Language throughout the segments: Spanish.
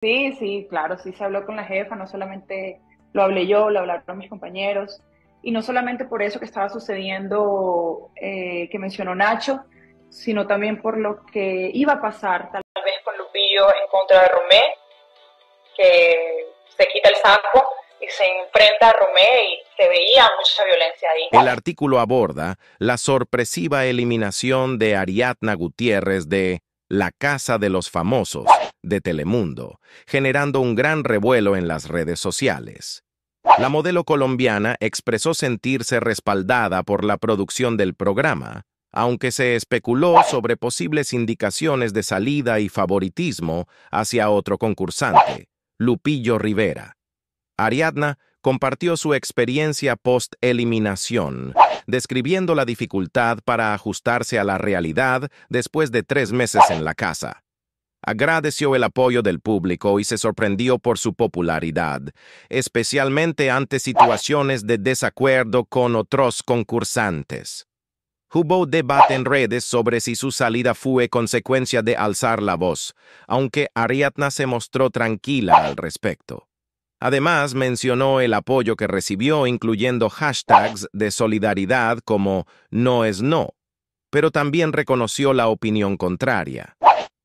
Sí, sí, claro, sí se habló con la jefa, no solamente lo hablé yo, lo hablaron mis compañeros, y no solamente por eso que estaba sucediendo eh, que mencionó Nacho, sino también por lo que iba a pasar tal vez con Lupillo en contra de Romé, que se quita el saco y se enfrenta a Romé y se veía mucha violencia ahí. El artículo aborda la sorpresiva eliminación de Ariadna Gutiérrez de La Casa de los Famosos de Telemundo, generando un gran revuelo en las redes sociales. La modelo colombiana expresó sentirse respaldada por la producción del programa, aunque se especuló sobre posibles indicaciones de salida y favoritismo hacia otro concursante, Lupillo Rivera. Ariadna compartió su experiencia post-eliminación, describiendo la dificultad para ajustarse a la realidad después de tres meses en la casa. Agradeció el apoyo del público y se sorprendió por su popularidad, especialmente ante situaciones de desacuerdo con otros concursantes. Hubo debate en redes sobre si su salida fue consecuencia de alzar la voz, aunque Ariadna se mostró tranquila al respecto. Además, mencionó el apoyo que recibió, incluyendo hashtags de solidaridad como no es no, pero también reconoció la opinión contraria.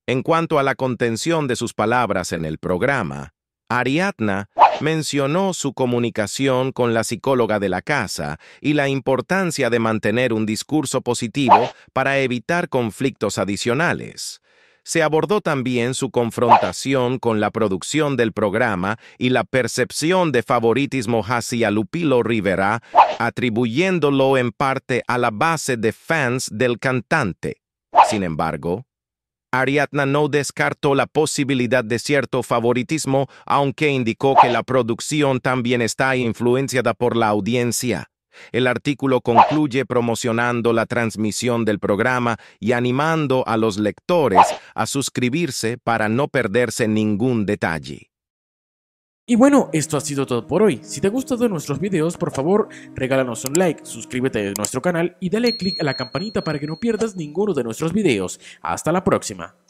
En cuanto a la contención de sus palabras en el programa, Ariadna mencionó su comunicación con la psicóloga de la casa y la importancia de mantener un discurso positivo para evitar conflictos adicionales. Se abordó también su confrontación con la producción del programa y la percepción de favoritismo hacia Lupilo Rivera, atribuyéndolo en parte a la base de fans del cantante. Sin embargo, Ariadna no descartó la posibilidad de cierto favoritismo, aunque indicó que la producción también está influenciada por la audiencia. El artículo concluye promocionando la transmisión del programa y animando a los lectores a suscribirse para no perderse ningún detalle. Y bueno, esto ha sido todo por hoy. Si te ha gustado nuestros videos, por favor, regálanos un like, suscríbete a nuestro canal y dale click a la campanita para que no pierdas ninguno de nuestros videos. Hasta la próxima.